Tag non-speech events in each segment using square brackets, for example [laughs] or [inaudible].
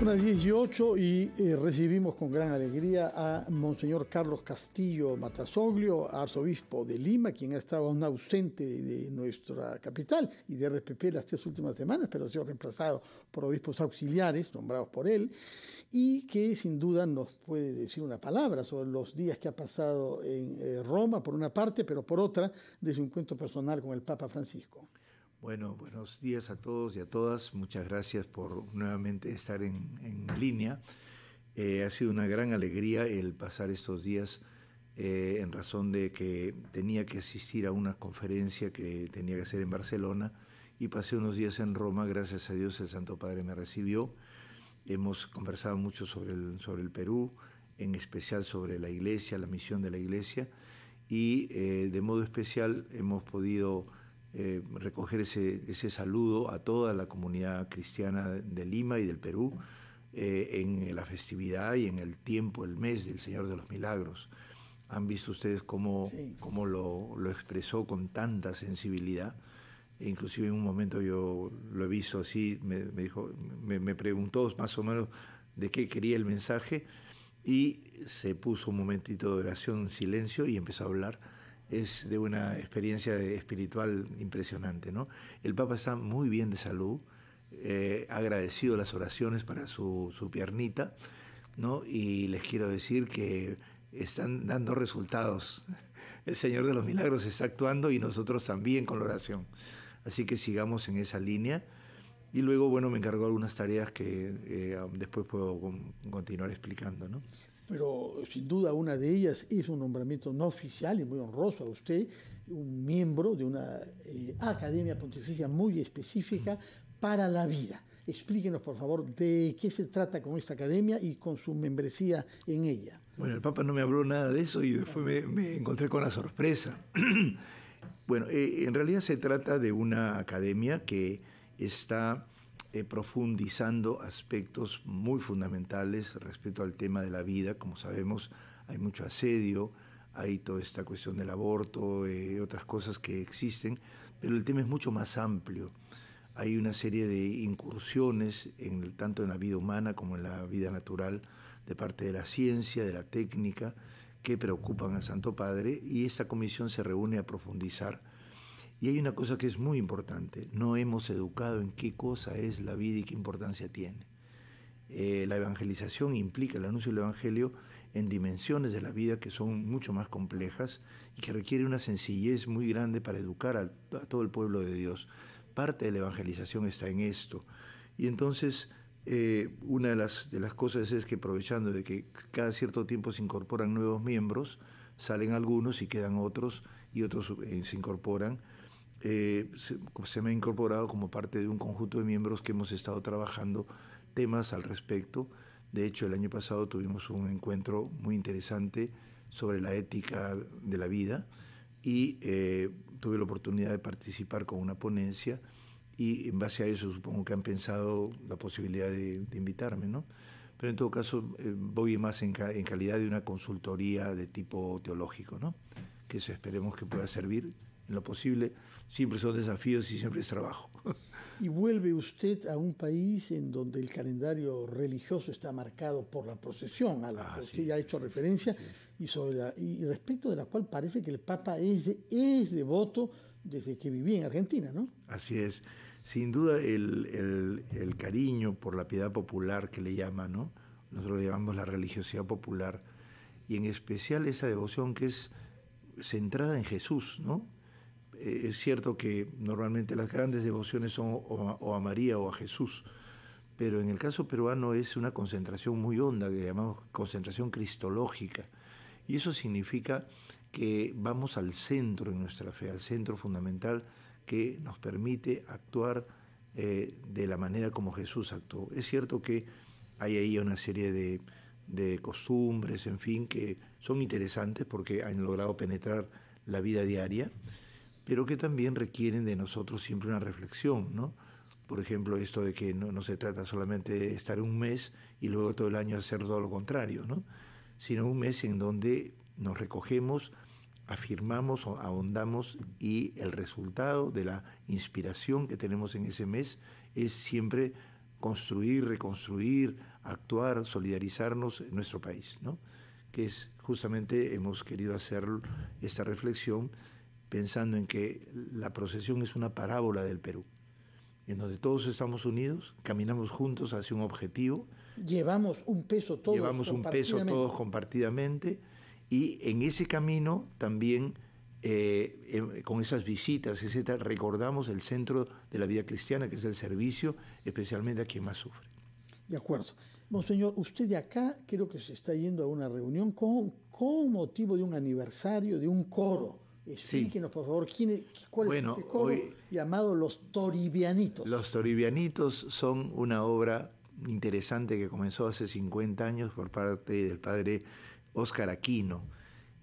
Unas 18 y eh, recibimos con gran alegría a Monseñor Carlos Castillo Matasoglio, arzobispo de Lima, quien ha estado aún ausente de nuestra capital y de RPP las tres últimas semanas, pero ha sido reemplazado por obispos auxiliares nombrados por él, y que sin duda nos puede decir una palabra sobre los días que ha pasado en eh, Roma, por una parte, pero por otra, de su encuentro personal con el Papa Francisco. Bueno, buenos días a todos y a todas. Muchas gracias por nuevamente estar en, línea. Eh, ha sido una gran alegría el pasar estos días eh, en razón de que tenía que asistir a una conferencia que tenía que hacer en Barcelona y pasé unos días en Roma. Gracias a Dios el Santo Padre me recibió. Hemos conversado mucho sobre el, sobre el Perú, en especial sobre la iglesia, la misión de la iglesia y eh, de modo especial hemos podido eh, recoger ese, ese, saludo a toda la comunidad cristiana de Lima y del Perú eh, en la festividad y en el tiempo, el mes del Señor de los Milagros. Han visto ustedes cómo, cómo lo, lo, expresó con tanta sensibilidad. E inclusive en un momento yo lo he visto así, me, dijo, me, me, preguntó más o menos de qué quería el mensaje y se puso un momentito de oración, silencio y empezó a hablar es de una experiencia espiritual impresionante. ¿no? El Papa está muy bien de salud, eh, ha agradecido las oraciones para su, piernita, ¿no? y les quiero decir que están dando resultados. El Señor de los Milagros está actuando y nosotros también con la oración. Así que sigamos en esa línea. Y luego, bueno, me encargó algunas tareas que eh, después puedo continuar explicando, ¿no? pero sin duda una de ellas es un nombramiento no oficial y muy honroso a usted, un miembro de una eh, academia pontificia muy específica para la vida. Explíquenos, por favor, de qué se trata con esta academia y con su membresía en ella. Bueno, el Papa no me habló nada de eso y después me, encontré con la sorpresa. [clears throat] bueno, eh, en realidad se trata de una academia que está eh, profundizando aspectos muy fundamentales respecto al tema de la vida. Como sabemos, hay mucho asedio, hay toda esta cuestión del aborto, eh, otras cosas que existen, pero el tema es mucho más amplio. Hay una serie de incursiones, en, tanto en la vida humana como en la vida natural, de parte de la ciencia, de la técnica, que preocupan al Santo Padre y esta comisión se reúne a profundizar y hay una cosa que es muy importante, no hemos educado en qué cosa es la vida y qué importancia tiene. Eh, la evangelización implica el anuncio del Evangelio en dimensiones de la vida que son mucho más complejas y que requiere una sencillez muy grande para educar a, todo el pueblo de Dios. Parte de la evangelización está en esto. Y entonces eh, una de las, cosas es que aprovechando de que cada cierto tiempo se incorporan nuevos miembros, salen algunos y quedan otros y otros eh, se incorporan eh, se, me ha incorporado como parte de un conjunto de miembros que hemos estado trabajando temas al respecto. De hecho, el año pasado tuvimos un encuentro muy interesante sobre la ética de la vida y eh, tuve la oportunidad de participar con una ponencia y en base a eso supongo que han pensado la posibilidad de, invitarme, ¿no? Pero en todo caso eh, voy más en, calidad de una consultoría de tipo teológico, ¿no? Que esperemos que pueda servir en lo posible, siempre son desafíos y siempre es trabajo. [laughs] Y vuelve usted a un país en donde el calendario religioso está marcado por la procesión, a la ah, que usted ya ha hecho referencia, y, respecto de la cual parece que el Papa es, es devoto desde que vivía en Argentina, ¿no? Así es. Sin duda el, el cariño por la piedad popular que le llama, ¿no? Nosotros le llamamos la religiosidad popular, y en especial esa devoción que es centrada en Jesús, ¿no? Eh, es cierto que normalmente las grandes devociones son o a, María o a Jesús, pero en el caso peruano es una concentración muy honda que llamamos concentración cristológica. Y eso significa que vamos al centro en nuestra fe, al centro fundamental que nos permite actuar eh, de la manera como Jesús actuó. Es cierto que hay ahí una serie de, de costumbres, en fin, que son interesantes porque han logrado penetrar la vida diaria pero que también requieren de nosotros siempre una reflexión, ¿no? Por ejemplo, esto de que no, no se trata solamente de estar un mes y luego todo el año hacer todo lo contrario, ¿no? Sino un mes en donde nos recogemos, afirmamos ahondamos y el resultado de la inspiración que tenemos en ese mes es siempre construir, reconstruir, actuar, solidarizarnos en nuestro país, ¿no? Que es justamente hemos querido hacer esta reflexión pensando en que la procesión es una parábola del Perú, en donde todos estamos unidos, caminamos juntos hacia un objetivo. Llevamos un peso todos. Llevamos un peso todos compartidamente y en ese camino también... Eh, em, con esas visitas, etcétera, recordamos el centro de la vida cristiana, que es el servicio, especialmente a quien más sufre. De acuerdo. Monseñor, usted de acá creo que se está yendo a una reunión con, con motivo de un aniversario de un coro Explíquenos, por favor, ¿quién cuál es este coro llamado Los Toribianitos. Los Toribianitos son una obra interesante que comenzó hace 50 años por parte del padre Óscar Aquino.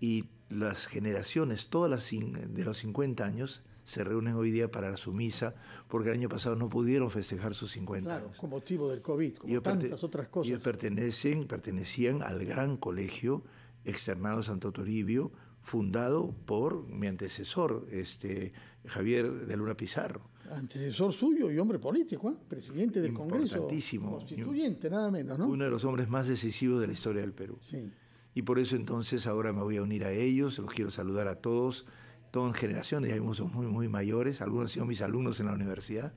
Y las generaciones, todas las de los 50 años, se reúnen hoy día para su misa, porque el año pasado no pudieron festejar sus 50 años. claro, con motivo del COVID, como tantas otras cosas. Y pertenecen, pertenecían al gran colegio externado Santo Toribio, fundado por mi antecesor, este, Javier de Luna Pizarro. Antecesor suyo y hombre político, ¿eh? presidente del Congreso. Constituyente, nada menos, ¿no? Uno de los hombres más decisivos de la historia del Perú. Sí. Y por eso entonces ahora me voy a unir a ellos, los quiero saludar a todos, todas generaciones, Hay muchos muy, muy mayores, algunos han sido mis alumnos en la universidad.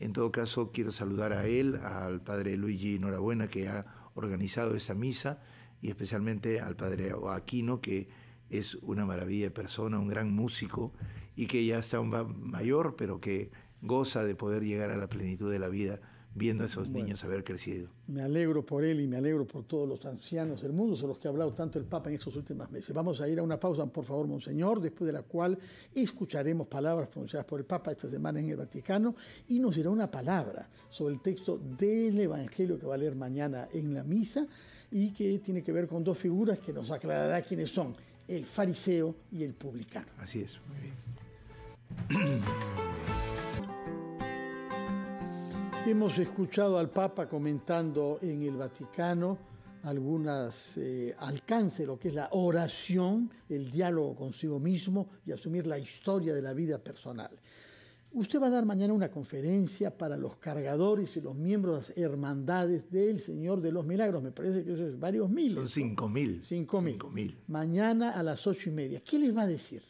En todo caso, quiero saludar a él, al padre Luigi Norabuena, que ha organizado esa misa, y especialmente al padre Aquino, que es una maravilla de persona, un gran músico y que ya está un mayor, pero que goza de poder llegar a la plenitud de la vida viendo a esos niños haber crecido. Me alegro por él y me alegro por todos los ancianos del mundo, son los que ha hablado tanto el Papa en estos últimos meses. Vamos a ir a una pausa, por favor, Monseñor, después de la cual escucharemos palabras pronunciadas por el Papa esta semana en el Vaticano y nos dirá una palabra sobre el texto del Evangelio que va a leer mañana en la misa y que tiene que ver con dos figuras que nos aclarará quiénes son el fariseo y el publicano. Así es, muy bien. Hemos escuchado al Papa comentando en el Vaticano algunas eh, alcance, alcances, lo que es la oración, el diálogo consigo mismo y asumir la historia de la vida personal. Usted va a dar mañana una conferencia para los cargadores y los miembros de las hermandades del Señor de los Milagros. Me parece que eso es varios miles. Son cinco mil. Cinco mil. Mañana a las ocho y media. ¿Qué les va a decir?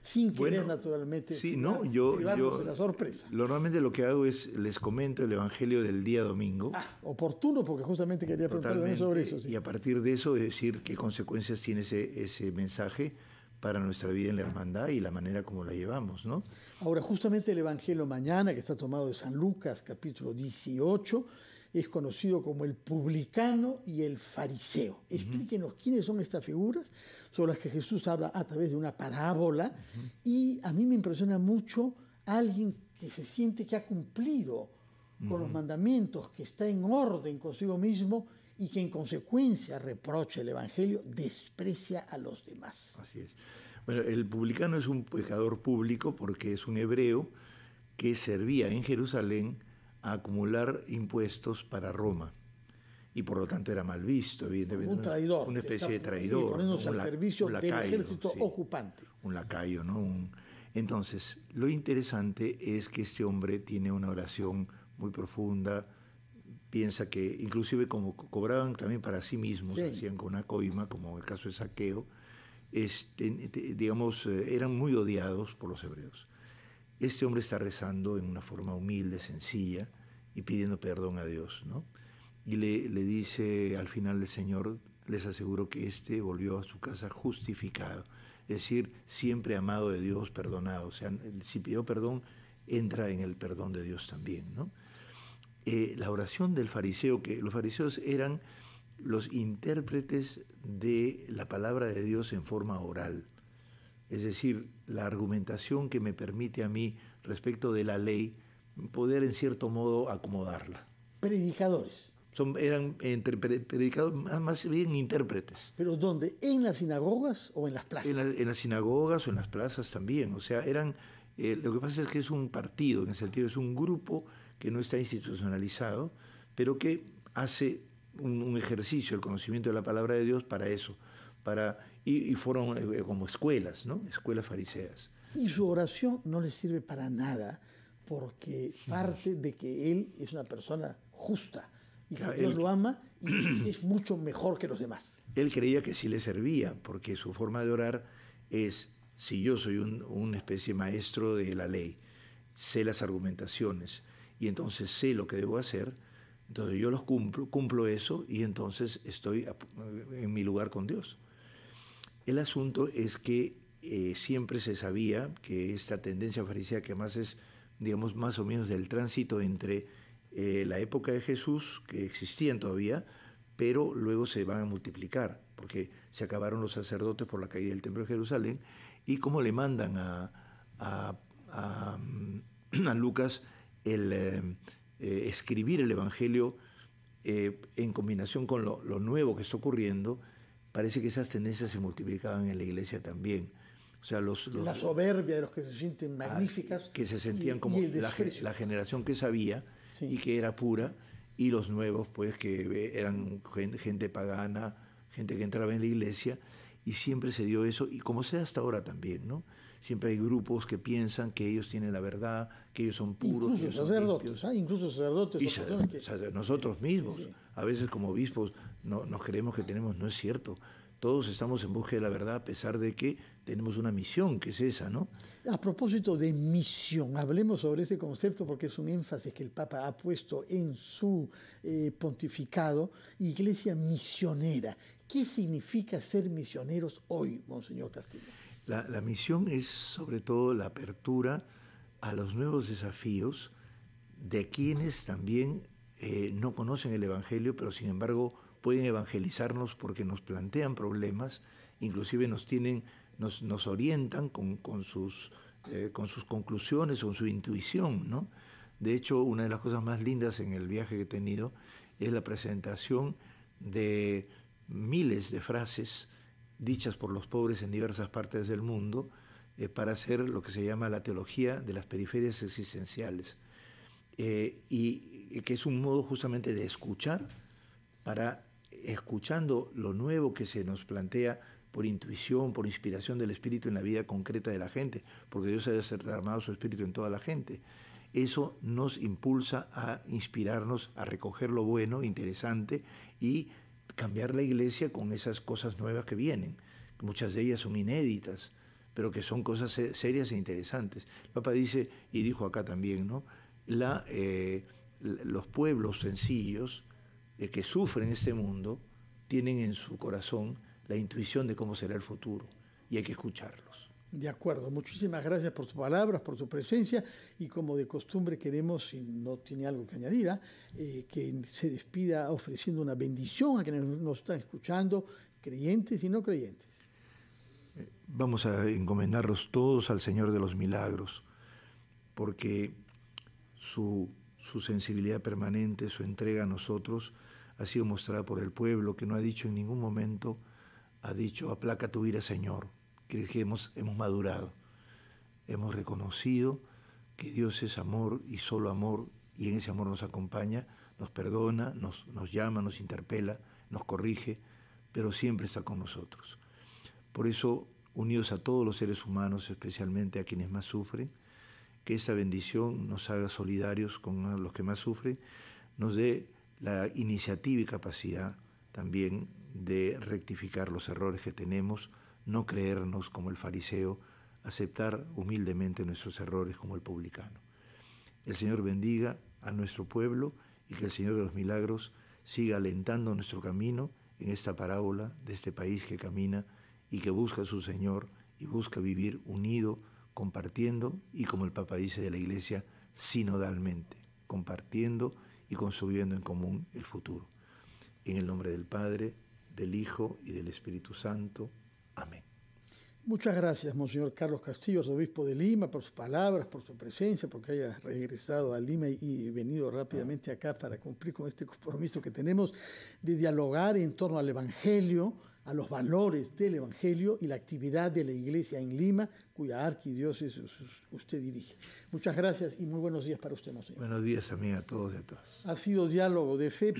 Sin querer, naturalmente. Sí, no, yo. la sorpresa. Normalmente lo que hago es les comento el evangelio del día domingo. Ah, oportuno, porque justamente quería preguntarle sobre eso. Y a partir de eso, decir qué consecuencias tiene ese, ese mensaje para nuestra vida en la hermandad y la manera como la llevamos, ¿no? Ahora, justamente el Evangelio mañana, que está tomado de San Lucas, capítulo 18, es conocido como el publicano y el fariseo. Explíquenos quiénes son estas figuras sobre las que Jesús habla a través de una parábola y a mí me impresiona mucho alguien que se siente que ha cumplido con los mandamientos, que está en orden consigo mismo y que en consecuencia reprocha el Evangelio, desprecia a los demás. Así es. Bueno, el publicano es un pecador público porque es un hebreo que servía en Jerusalén a acumular impuestos para Roma. Y por lo tanto era mal visto, evidentemente. Un traidor. Una especie de traidor. Poniéndose al servicio lacayo, del ejército ocupante. Un lacayo, ¿no? entonces, lo interesante es que este hombre tiene una oración muy profunda, piensa que inclusive como cobraban también para sí mismos, hacían con una coima, como el caso de saqueo, este, eh, digamos, eh, eran muy odiados por los hebreos. Este hombre está rezando en una forma humilde, sencilla, y pidiendo perdón a Dios, ¿no? Y le, le dice al final el Señor, les aseguro que este volvió a su casa justificado, es decir, siempre amado de Dios, perdonado. O sea, si pidió perdón, entra en el perdón de Dios también, ¿no? Eh, la oración del fariseo, que los fariseos eran los intérpretes de la palabra de Dios en forma oral. Es decir, la argumentación que me permite a mí respecto de la ley, poder en cierto modo acomodarla. Predicadores. Son, eran predicadores, más bien intérpretes. ¿Pero dónde? ¿En las sinagogas o en las plazas? En, en las sinagogas o en las plazas también. O sea, eran eh, lo que pasa es que es un partido, en el sentido es un grupo que no está institucionalizado, pero que hace un, ejercicio, el conocimiento de la palabra de Dios para eso, para, y, fueron eh, como escuelas, ¿no? Escuelas fariseas. Y su oración no le sirve para nada, porque parte de que él es una persona justa y que Dios él, lo ama y [clears throat] es mucho mejor que los demás. Él creía que sí le servía, porque su forma de orar es si yo soy una especie maestro de la ley, sé las argumentaciones y entonces sé lo que debo hacer, entonces yo los cumplo, cumplo eso y entonces estoy eh, en mi lugar con Dios. El asunto es que eh, siempre se sabía que esta tendencia farisea que más es, digamos, más o menos del tránsito entre eh, la época de Jesús, que existían todavía, pero luego se van a multiplicar porque se acabaron los sacerdotes por la caída del Templo de Jerusalén, y cómo le mandan a, a, a, mm, [clears throat] Lucas el eh, eh, escribir el Evangelio eh, en combinación con lo, nuevo que está ocurriendo, parece que esas tendencias se multiplicaban en la iglesia también. O sea, los, la soberbia de los que se sienten ah, magníficas. que se sentían como la, generación que sabía y que era pura, y los nuevos, pues, que eran gente pagana, gente que entraba en la iglesia y siempre se dio eso, y como sea hasta ahora también, ¿no? Siempre hay grupos que piensan que ellos tienen la verdad, que ellos son puros. Incluso sacerdotes, incluso sacerdotes. Y nosotros mismos, a veces como obispos no, nos creemos que tenemos, no es cierto todos estamos en busca de la verdad a pesar de que tenemos una misión, que es esa, ¿no? A propósito de misión, hablemos sobre ese concepto porque es un énfasis que el Papa ha puesto en su eh, pontificado, Iglesia misionera. ¿Qué significa ser misioneros hoy, Monseñor Castillo? La, misión es sobre todo la apertura a los nuevos desafíos de quienes también eh, no conocen el Evangelio, pero sin embargo pueden evangelizarnos porque nos plantean problemas, inclusive nos tienen, nos, nos orientan con, con sus, eh, con sus conclusiones, con su intuición, ¿no? De hecho, una de las cosas más lindas en el viaje que he tenido es la presentación de miles de frases dichas por los pobres en diversas partes del mundo eh, para hacer lo que se llama la teología de las periferias existenciales. Eh, y, y que es un modo justamente de escuchar para escuchando lo nuevo que se nos plantea por intuición, por inspiración del Espíritu en la vida concreta de la gente, porque Dios ha armado su Espíritu en toda la gente. Eso nos impulsa a inspirarnos, a recoger lo bueno, interesante y cambiar la iglesia con esas cosas nuevas que vienen. Muchas de ellas son inéditas, pero que son cosas serias e interesantes. El Papa dice, y dijo acá también, ¿no? Eh, los pueblos sencillos, que sufren este mundo tienen en su corazón la intuición de cómo será el futuro y hay que escucharlos. De acuerdo, muchísimas gracias por sus palabras, por su presencia y como de costumbre queremos, si no tiene algo que añadir, ¿ah? eh, que se despida ofreciendo una bendición a quienes nos están escuchando, creyentes y no creyentes. Eh, vamos a encomendarlos todos al Señor de los Milagros, porque su, su sensibilidad permanente, su entrega a nosotros, ha sido mostrada por el pueblo, que no ha dicho en ningún momento, ha dicho, aplaca tu ira, Señor. creemos que hemos, madurado, hemos reconocido que Dios es amor y solo amor, y en ese amor nos acompaña, nos perdona, nos, nos llama, nos interpela, nos corrige, pero siempre está con nosotros. Por eso, unidos a todos los seres humanos, especialmente a quienes más sufren, que esa bendición nos haga solidarios con los que más sufren, nos dé la iniciativa y capacidad también de rectificar los errores que tenemos, no creernos como el fariseo, aceptar humildemente nuestros errores como el publicano. El Señor bendiga a nuestro pueblo y que el Señor de los Milagros siga alentando nuestro camino en esta parábola de este país que camina y que busca a su Señor y busca vivir unido, compartiendo y como el Papa dice de la Iglesia, sinodalmente, compartiendo y construyendo en común el futuro. En el nombre del Padre, del Hijo y del Espíritu Santo. Amén. Muchas gracias, Monseñor Carlos Castillo, obispo de Lima, por sus palabras, por su presencia, porque haya regresado a Lima y venido rápidamente acá para cumplir con este compromiso que tenemos de dialogar en torno al Evangelio a los valores del Evangelio y la actividad de la Iglesia en Lima, cuya arquidiócesis usted dirige. Muchas gracias y muy buenos días para usted, Monseñor. Buenos días, amiga, a todos y a todas. Ha sido Diálogo de Fe.